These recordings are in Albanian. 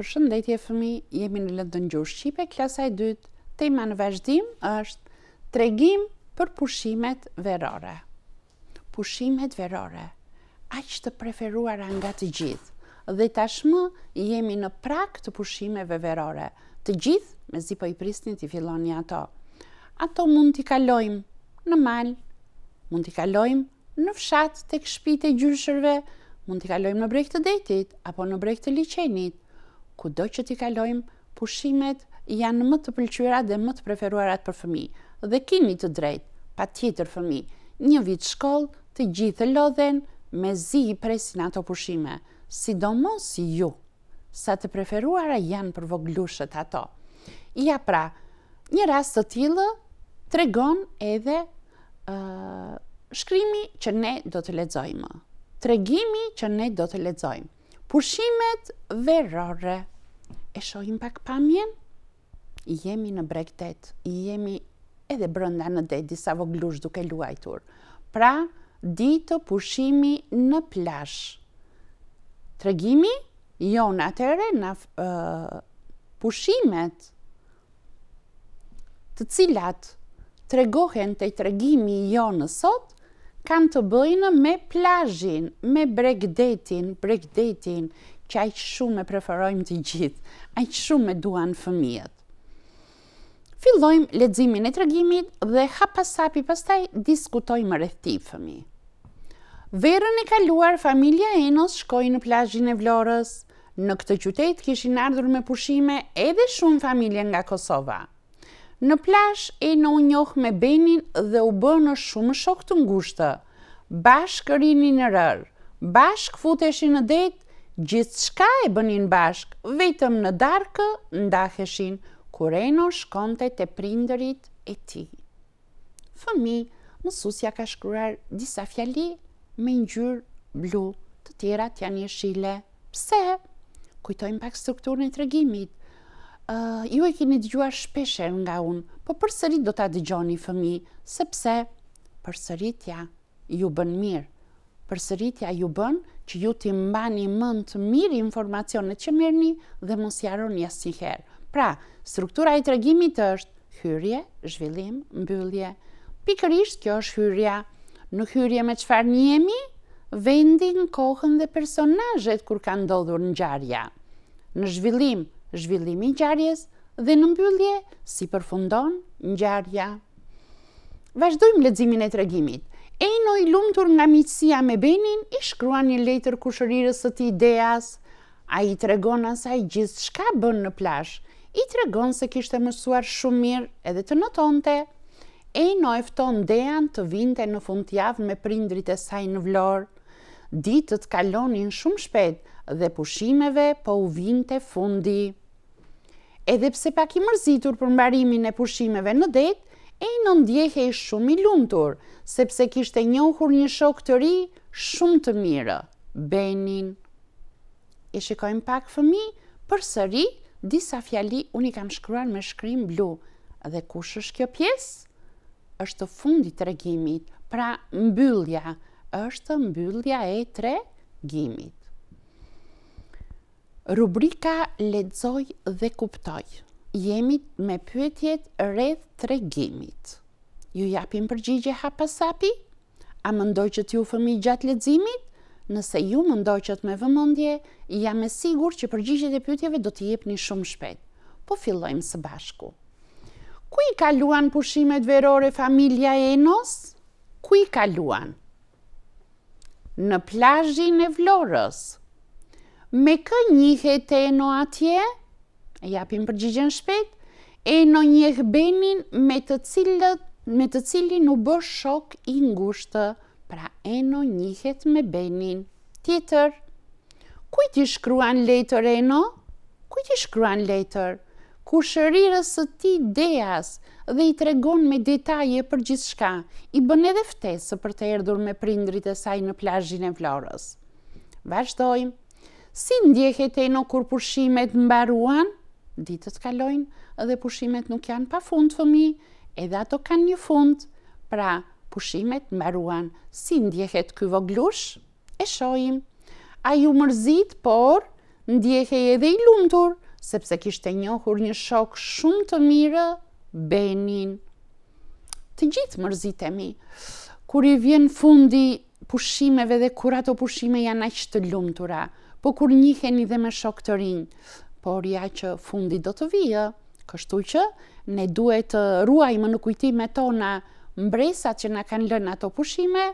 Për shëndetje fëmi, jemi në Lëndën Gjush Shqipe, klasa e dytë. Tema në vazhdim është tregim për pushimet verore. Pushimet verore, aq të preferuara nga të gjithë. Dhe tashmë jemi në prak të pushimeve verore. Të gjithë, me zi po i prisni, të filloni ato. Ato mund t'i kalojmë në malë, mund t'i kalojmë në fshatë të këshpite gjyshërve, mund t'i kalojmë në brek të detit, apo në brek të liqenit, ku do që t'i kalojmë, pushimet janë më të pëlqyra dhe më të preferuarat për fëmi. Dhe kini të drejt, pa tjetër fëmi, një vit shkoll të gjithë lodhen me zi i presin ato pushime, sidomos si ju, sa të preferuara janë për voglushet ato. Ja pra, një rast të tjilë tregon edhe shkrimi që ne do të ledzojmë, tregimi që ne do të ledzojmë. Pushimet verore. E shohim pak pamjen? Jemi në bregtet, jemi edhe brënda në det, disa voglush duke luajtur. Pra, ditë pushimi në plash. Tregimi? Jo, në atëre, në pushimet të cilat tregohen të i tregimi jo në sot, kanë të bëjnë me plajin, me bregdetin, bregdetin, që aqë shumë e preferojmë të gjithë, aqë shumë e duan fëmijët. Fillojmë ledzimin e tregimit dhe hapasapi pastaj diskutojmë rëthi fëmi. Verën e kaluar, familja Enos shkoj në plajin e vlorës, Në këtë qytet kishin ardhur me pushime edhe shumë familje nga Kosova. Në plash e në njohë me Benin dhe u bënë në shumë shok të ngushtë. Bashk rini në rërë, bashk futeshin në det, gjithë shka e bënin bashk, vetëm në darkë ndaheshin, kur e në shkonte të prinderit e ti. Fëmi, mësusja ka shkruar disa fjali me njërë blu, të tjera t'ja një shile. Pse? Kujtojmë pak strukturën e të regimit ju e kini dëgjuar shpesher nga unë, po për sërit do të adëgjoni fëmi, sepse për sëritja ju bën mirë, për sëritja ju bën që ju t'i mbani mënd të mirë informacionet që mirëni dhe mos jaron një asë njëherë. Pra, struktura i tregimit është hyrje, zhvillim, mbyllje. Pikërisht kjo është hyrja. Në hyrje me qëfar njemi, vendin, kohën dhe personajet kur ka ndodhur në gjarja. Në zhvillim, zhvillimi i ngjarjes dhe në mbyllje si përfundon ngjarja. Vazdojmë leximin e tregimit. Eno i lumtur nga miqësia me Benin i shkruan një letër kushërirës së tij ideas, Ai i tregon asaj gjithçka bën në plazh. I tregon se kishte mësuar shumë mirë edhe të notonte. Eno e fton Dean të vinte në fund javë me prindrit e saj në Vlorë. Ditët kalonin shumë shpejt dhe pushimeve po u vinte fundi edhe pse pak i mërzitur për mbarimin e pushimeve në det, e i nëndjehe i shumë i luntur, sepse kishte njohur një shok të ri shumë të mirë, Benin. E shikojmë pak fëmi, për sëri, disa fjali unë i kam shkruar me shkrim blu, dhe kush është kjo pjesë? është fundi të regimit, pra mbyllja, është mbyllja e tre gimit. Rubrika Ledzoj dhe kuptoj Jemi me pyetjet redh të regimit Ju japim përgjigje hapasapi? A më ndoj që t'ju fëmi gjatë ledzimit? Nëse ju më ndoj që t'me vëmëndje, jam e sigur që përgjigjet e pyetjeve do t'i jepni shumë shpet. Po fillojmë së bashku. Ku i kaluan pushimet verore familja e enos? Ku i kaluan? Në plazhin e vlorës me kë njihet eno atje? Japim përgjigjen shpet. Eno njeh benin me të cilët me të cilin u bë shok i ngushtë, pra Eno njihet me Benin. Tjetër, kujt i shkruan letër Eno? Kujt i shkruan letër? ku Kushërirës së ti ideas dhe i tregon me detaje për gjithë shka, i bën edhe ftesë për të erdur me prindrit e saj në plajjin e Florës. Vashdojmë. Si ndjehet e në kur pushimet mbaruan? Ditët kalojnë dhe pushimet nuk janë pa fundë, fëmi, edhe ato kanë një fund. Pra, pushimet mbaruan. Si ndjehet ky voglush? E shojim. A ju mërzit, por, ndjehe edhe i lumtur, sepse kishte njohur një shok shumë të mirë, Benin. Të gjithë mërzitemi, kur i vjen fundi pushimeve dhe kur ato pushime janë aqë të lumtura, po kur njiheni dhe me shok të rinj, por ja që fundi do të vijë, kështu që ne duhet të ruajmë në kujtime tona mbresat që na kanë lënë ato pushime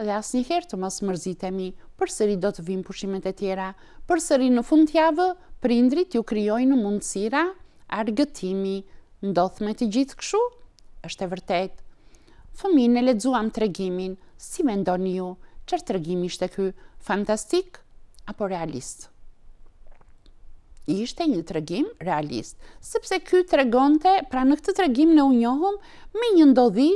dhe asë njëherë të mos mërzitemi për sëri do të vim pushimet e tjera, për sëri në fund tjavë, prindrit ju krijojnë mundësira, argëtimi, ndodh me të gjithë këshu, është e vërtet. Fëmine e ledzuam të regimin, si me ndoni ju, qërë të regimi shte kë fantastikë, apo realist? Ishte një tregim realist, sepse ky tregonte, pra në këtë tregim ne u njohëm me një ndodhi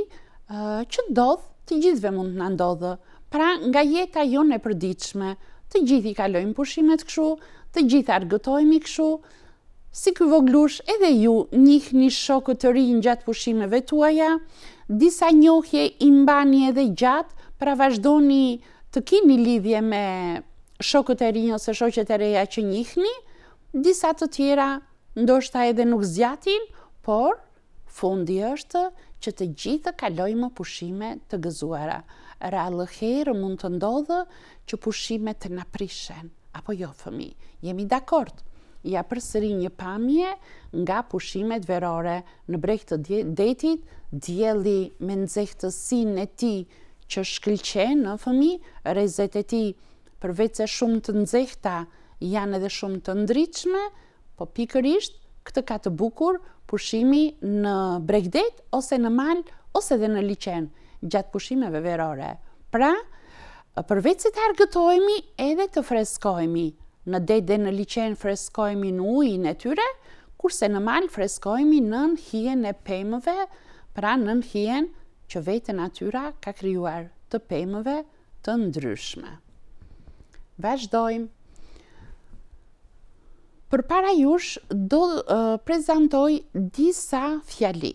që ndodh, të gjithëve mund në na ndodhë. Pra nga jeta jonë e përditshme, të gjithë i kalojmë pushimet kështu, të gjithë argëtohemi kështu, si ky voglush edhe ju një shokë të rinj gjatë pushimeve tuaja, disa njohje i mbani edhe gjatë, pra vazhdoni të kini lidhje me shokët e rinjë ose shokët e reja që njihni, disa të tjera ndoshta edhe nuk zjatin, por fundi është që të gjithë kalojmë pushime të gëzuara. Rallë herë mund të ndodhë që pushime të naprishen, apo jo fëmi, jemi dakord. Ja përsëri një pamje nga pushimet verore në breg të detit, djeli me nëzehtësin e ti që shkëlqen në fëmi, rezet e ti përveç se shumë të nxehta janë edhe shumë të ndritshme, po pikërisht këtë ka të bukur pushimi në bregdet ose në mal ose edhe në liqen, gjatë pushimeve verore. Pra, përveç se të argëtohemi edhe të freskohemi në det dhe në liqen freskohemi në ujin e tyre, kurse në mal freskohemi në hijen e pemëve, pra në hijen që vetë natyra ka krijuar të pemëve të ndryshme. Vazhdojmë. Për para jush do uh, prezentoj disa fjali.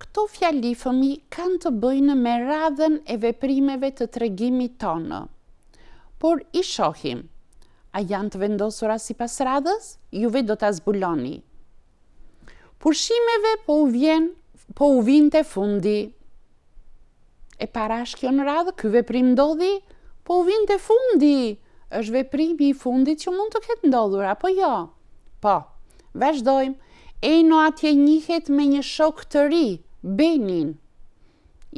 Këto fjali fëmi kanë të bëjnë me radhen e veprimeve të tregimi tonë. Por i shohim, a janë të vendosura si pas radhës, juve do të zbuloni. Pushimeve po u vjen, po u vinte fundi. E para është në radhë, ky prim ndodhi, po u fundi. Po u vinte fundi është veprimi i fundit që mund të ketë ndodhur, apo jo? Po, vazhdojmë, e në atje njëhet me një shok të ri, Benin.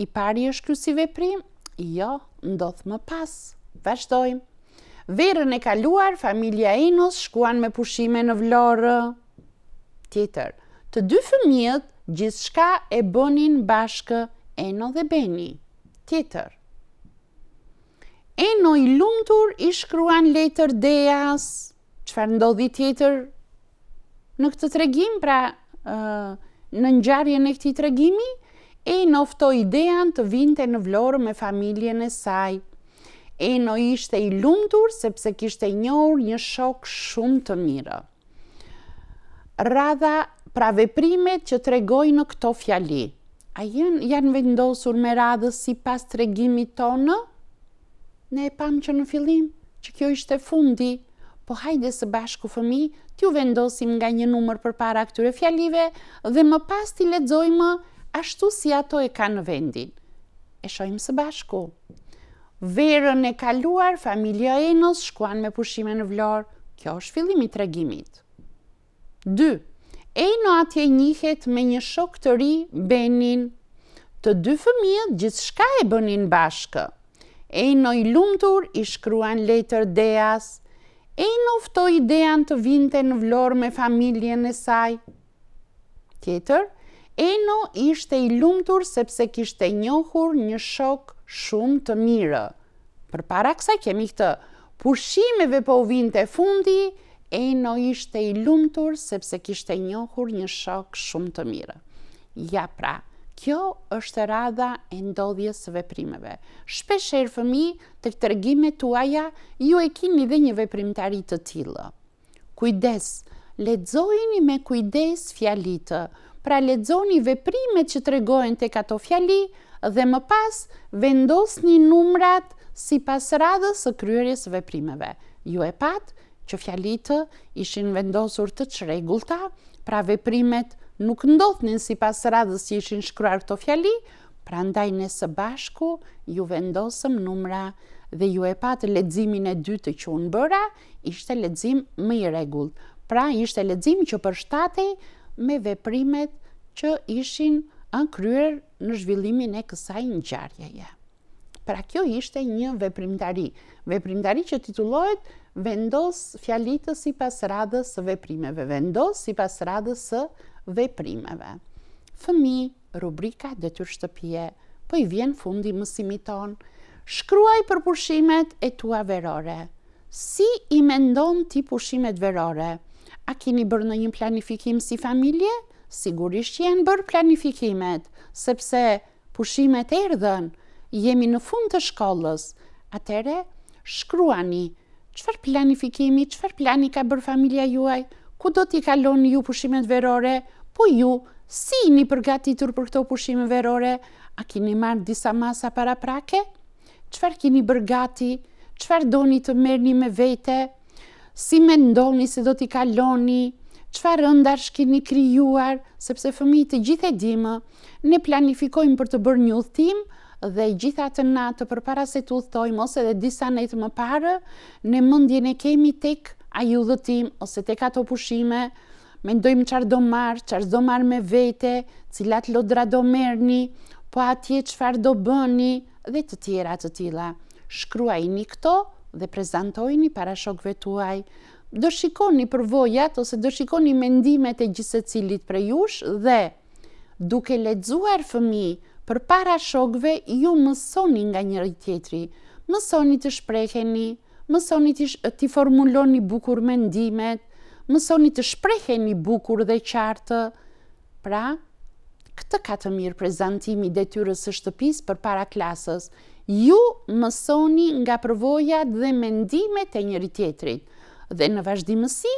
I pari është kësi si veprim? Jo, ndodhë më pas. Vazhdojmë. Verën e kaluar, familja Enos shkuan me pushime në vlorë. Tjetër, të dy fëmijët gjithë shka e bënin bashkë Eno dhe Beni. Tjetër, Eno i lumtur i shkruan letër Deas, qëfar ndodhi tjetër në këtë tregim, pra në njarje në këti tregimi, Eno ftoj dejan të vinte në vlorë me familjen e saj. Eno ishte i lumtur sepse kishte njohur një shok shumë të mirë. Radha pra veprimet që regoj në këto fjali. A janë vendosur me radhës si pas tregimit tonë? ne e pamë që në fillim, që kjo ishte fundi, po hajde së bashku fëmi, t'ju vendosim nga një numër për para këture fjalive, dhe më pas t'i ledzojmë, ashtu si ato e ka në vendin. E shojmë së bashku. Verën e kaluar, familja e nës shkuan me pushime në vlorë, kjo është fillimi të regimit. 2. E në atje njëhet me një shok të ri, benin, të dy fëmijët gjithë shka e bënin bashkë e i lumëtur i shkruan letër deas, e noftoj idean të vinte në vlorë me familjen e saj. Tjetër, Eno ishte i lumëtur sepse kishte njohur një shok shumë të mirë. Për para kësa kemi këtë pushimeve po vinte fundi, Eno ishte i lumëtur sepse kishte njohur një shok shumë të mirë. Ja pra, Kjo është radha e ndodhjes së veprimeve. Shpesher fëmi të këtë tuaja, ju e kini dhe një veprimtari të tillë. Kujdes, ledzojni me kujdes fjalitë, pra ledzojni veprimet që të regojnë të kato fjali dhe më pas vendosni numrat si pas radhës së kryerjes së veprimeve. Ju e patë që fjalitë ishin vendosur të çrregullta pra veprimet nuk ndodhnin si pas radhës që ishin shkruar këto fjali, pra ndaj në së bashku ju vendosëm numra dhe ju e patë ledzimin e dytë që unë bëra, ishte ledzim më i regullë. Pra ishte ledzim që përshtatej me veprimet që ishin ankryer në zhvillimin e kësaj në gjarjeje. Pra kjo ishte një veprimtari, veprimtari që titullohet vendos fjalitës si pas radhës së veprimeve, vendos si pas radhës së veprimeve. Fëmi, rubrika dhe të shtëpje, po i vjen fundi mësimi ton. shkruaj për pushimet e tua verore. Si i mendon ti pushimet verore? A kini bërë në një planifikim si familje? Sigurisht që janë bërë planifikimet, sepse pushimet e jemi në fund të shkollës, atere shkruani, qëfar planifikimi, qëfar plani ka bërë familia juaj, ku do t'i kalon ju pushimet verore, po ju, si një përgatitur për këto pushime verore, a kini marrë disa masa para prake? Qëfar kini bërgati, qëfar do një të merë me vete, si me ndoni se do t'i kaloni, qëfar rëndar shkini krijuar, sepse fëmi të gjithë e dimë, ne planifikojmë për të bërë një uthtimë, dhe gjitha të na të përpara se të uthtojmë ose dhe disa nejtë më parë, në mundjen e kemi tek a ju dhëtim ose tek ato pushime, me ndojmë qarë do marë, qarë do marë me vete, cilat lodra do merni, po atje qfar do bëni dhe të tjera të tila. Shkruajni këto dhe prezentojni para shokve tuaj. Do shikoni përvojat ose do shikoni mendimet e gjithse cilit për jush dhe duke ledzuar fëmi, duke ledzuar fëmi, për para shokve ju mësoni nga njëri tjetri, mësoni të shpreheni, mësoni të formuloni bukur mendimet, mësoni të shpreheni bukur dhe qartë. Pra, këtë ka të mirë prezentimi detyres së shtëpis për para klasës, ju mësoni nga përvojat dhe mendimet e njëri tjetrit. Dhe në vazhdimësi,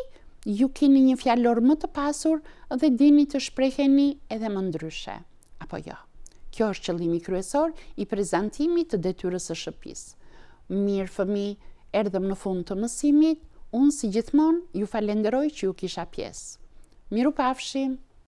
ju kini një fjallor më të pasur dhe dini të shpreheni edhe më ndryshe. Apo jo? Kjo është qëllimi kryesor i prezentimit të detyrës së shtëpisë. Mirë fëmi, erdhëm në fund të mësimit. Unë si gjithmonë ju falenderoj që ju kisha pjesë. Miru pafshim!